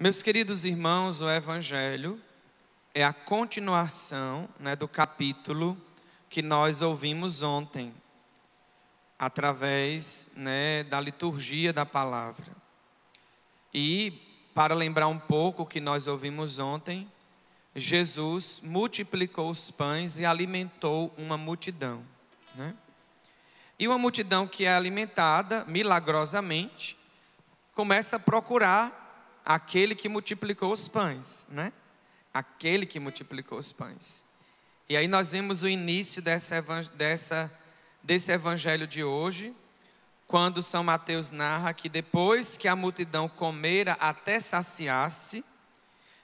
Meus queridos irmãos, o Evangelho é a continuação né, do capítulo que nós ouvimos ontem, através né, da liturgia da palavra. E, para lembrar um pouco o que nós ouvimos ontem, Jesus multiplicou os pães e alimentou uma multidão. Né? E uma multidão que é alimentada milagrosamente começa a procurar aquele que multiplicou os pães, né? Aquele que multiplicou os pães. E aí nós vemos o início dessa, dessa, desse evangelho de hoje, quando São Mateus narra que depois que a multidão comera até saciar-se,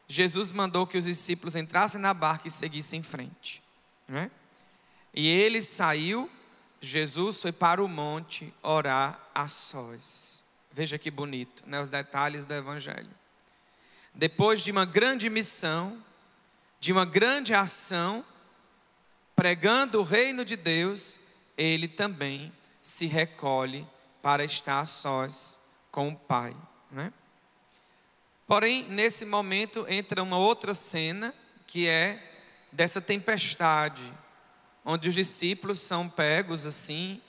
Jesus mandou que os discípulos entrassem na barca e seguissem em frente. Né? E ele saiu, Jesus foi para o monte orar a sós. Veja que bonito, né? Os detalhes do Evangelho. Depois de uma grande missão, de uma grande ação, pregando o reino de Deus, ele também se recolhe para estar a sós com o Pai. Né? Porém, nesse momento entra uma outra cena, que é dessa tempestade, onde os discípulos são pegos assim,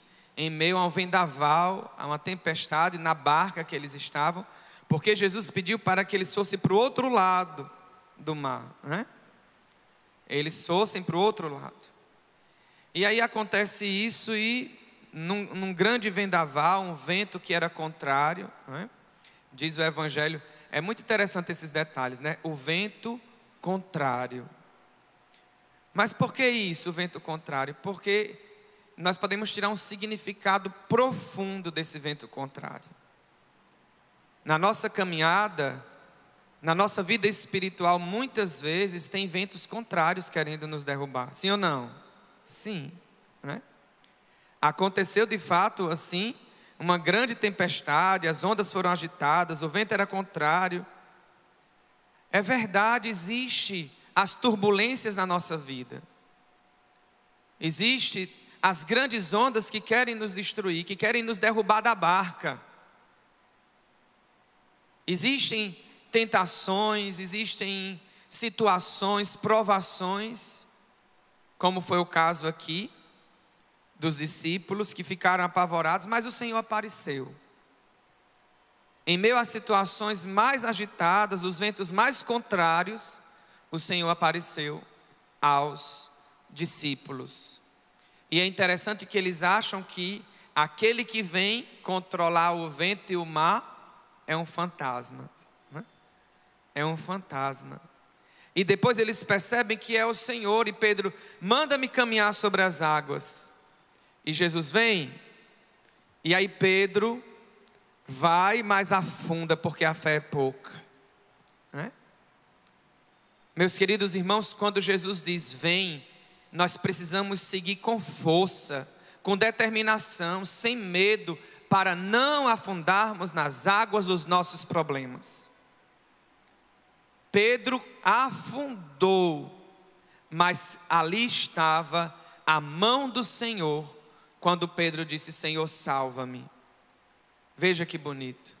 em meio a um vendaval, a uma tempestade, na barca que eles estavam, porque Jesus pediu para que eles fossem para o outro lado do mar, né? Eles fossem para o outro lado. E aí acontece isso e num, num, grande vendaval, um vento que era contrário, né? diz o Evangelho. É muito interessante esses detalhes, né? O vento contrário. Mas por que isso, o vento contrário? Porque nós podemos tirar um significado profundo desse vento contrário. Na nossa caminhada, na nossa vida espiritual, muitas vezes tem ventos contrários querendo nos derrubar. Sim ou não? Sim. Né? Aconteceu de fato assim, uma grande tempestade, as ondas foram agitadas, o vento era contrário. É verdade, existe as turbulências na nossa vida. Existe as grandes ondas que querem nos destruir, que querem nos derrubar da barca. Existem tentações, existem situações, provações, como foi o caso aqui dos discípulos que ficaram apavorados, mas o Senhor apareceu. Em meio às situações mais agitadas, os ventos mais contrários, o Senhor apareceu aos discípulos. E é interessante que eles acham que aquele que vem controlar o vento e o mar é um fantasma. Né? É um fantasma. E depois eles percebem que é o Senhor, e Pedro, manda-me caminhar sobre as águas. E Jesus vem, e aí Pedro vai mais afunda, porque a fé é pouca. Né? Meus queridos irmãos, quando Jesus diz: Vem, nós precisamos seguir com força, com determinação, sem medo, para não afundarmos nas águas dos nossos problemas. Pedro afundou, mas ali estava a mão do Senhor quando Pedro disse: Senhor, salva-me. Veja que bonito.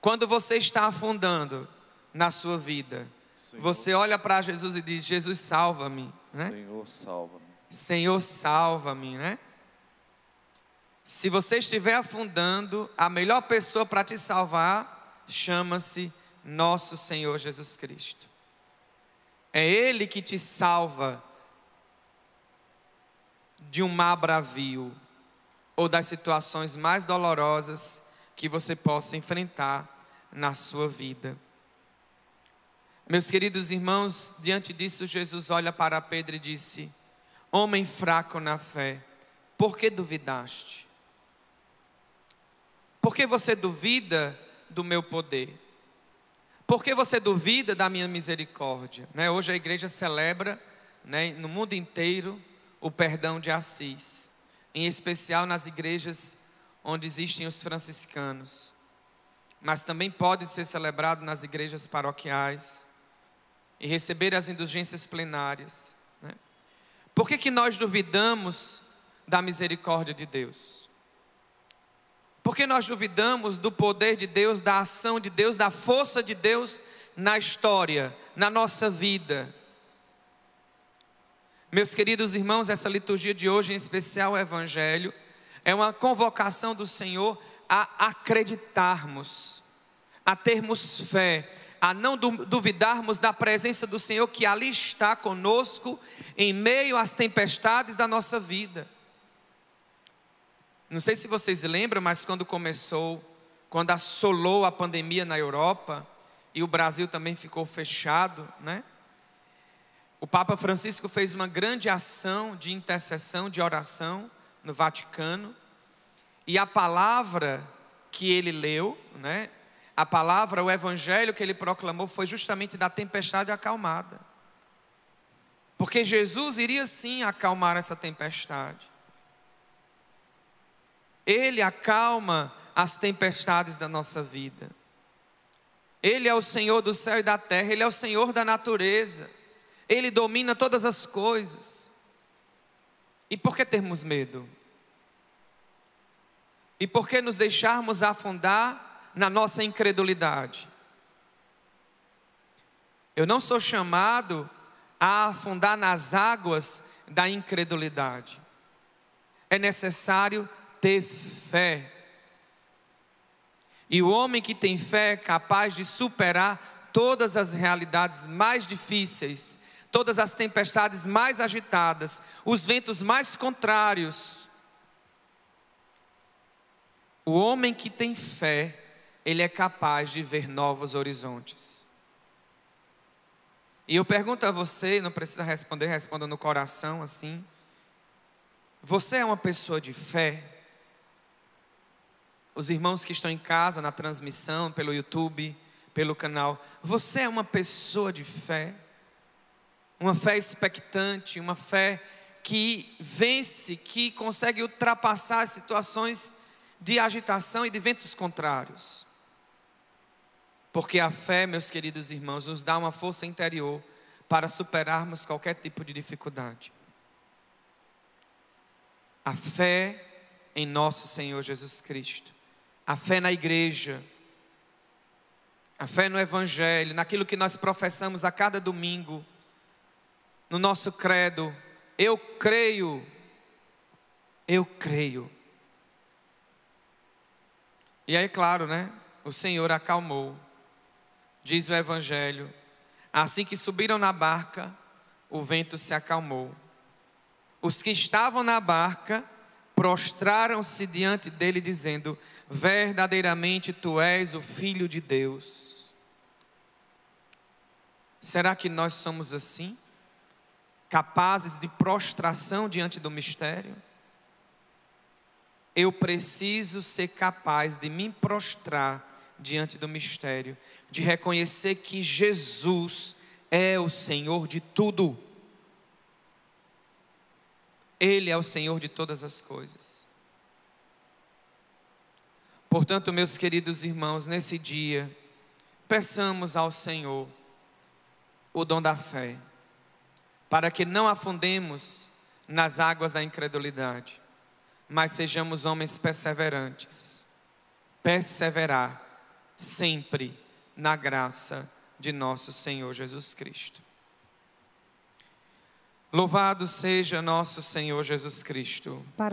Quando você está afundando na sua vida, Senhor. você olha para Jesus e diz: Jesus, salva-me. Né? Senhor, salva-me. Senhor, salva-me, né? Se você estiver afundando, a melhor pessoa para te salvar chama-se nosso Senhor Jesus Cristo. É Ele que te salva de um mar bravio ou das situações mais dolorosas que você possa enfrentar na sua vida. Meus queridos irmãos, diante disso, Jesus olha para Pedro e disse: Homem fraco na fé, por que duvidaste? Por que você duvida do meu poder? Por que você duvida da minha misericórdia? Né? Hoje a igreja celebra né, no mundo inteiro o perdão de Assis, em especial nas igrejas onde existem os franciscanos, mas também pode ser celebrado nas igrejas paroquiais e receber as indulgências plenárias. Né? Por que, que nós duvidamos da misericórdia de Deus? Por que nós duvidamos do poder de Deus, da ação de Deus, da força de Deus na história, na nossa vida. Meus queridos irmãos, essa liturgia de hoje, em especial o Evangelho, é uma convocação do Senhor a acreditarmos, a termos fé, a não duvidarmos da presença do Senhor que ali está conosco em meio às tempestades da nossa vida. Não sei se vocês lembram, mas quando começou, quando assolou a pandemia na Europa e o Brasil também ficou fechado, né? O Papa Francisco fez uma grande ação de intercessão, de oração no Vaticano, e a palavra que ele leu, né, a palavra, o evangelho que ele proclamou foi justamente da tempestade acalmada. Porque Jesus iria sim acalmar essa tempestade. Ele acalma as tempestades da nossa vida. Ele é o Senhor do céu e da terra, Ele é o Senhor da natureza, Ele domina todas as coisas. E por que termos medo? E por que nos deixarmos afundar na nossa incredulidade. Eu não sou chamado a afundar nas águas da incredulidade. É necessário ter fé. E o homem que tem fé é capaz de superar todas as realidades mais difíceis, todas as tempestades mais agitadas, os ventos mais contrários. O homem que tem fé ele é capaz de ver novos horizontes. E eu pergunto a você, não precisa responder, responda no coração assim. Você é uma pessoa de fé? Os irmãos que estão em casa, na transmissão, pelo YouTube, pelo canal, você é uma pessoa de fé? Uma fé expectante, uma fé que vence, que consegue ultrapassar as situações de agitação e de ventos contrários. Porque a fé, meus queridos irmãos, nos dá uma força interior para superarmos qualquer tipo de dificuldade. A fé em nosso Senhor Jesus Cristo, a fé na igreja, a fé no Evangelho, naquilo que nós professamos a cada domingo, no nosso credo. Eu creio, eu creio. E aí, claro, né? O Senhor acalmou diz o Evangelho, assim que subiram na barca, o vento se acalmou. Os que estavam na barca prostraram-se diante dele, dizendo: Verdadeiramente tu és o Filho de Deus. Será que nós somos assim? Capazes de prostração diante do mistério? Eu preciso ser capaz de me prostrar diante do mistério, de reconhecer que Jesus é o Senhor de tudo. Ele é o Senhor de todas as coisas. Portanto, meus queridos irmãos, nesse dia, peçamos ao Senhor o dom da fé, para que não afundemos nas águas da incredulidade, mas sejamos homens perseverantes. Perseverar sempre na graça de nosso Senhor Jesus Cristo. Louvado seja nosso Senhor Jesus Cristo. Para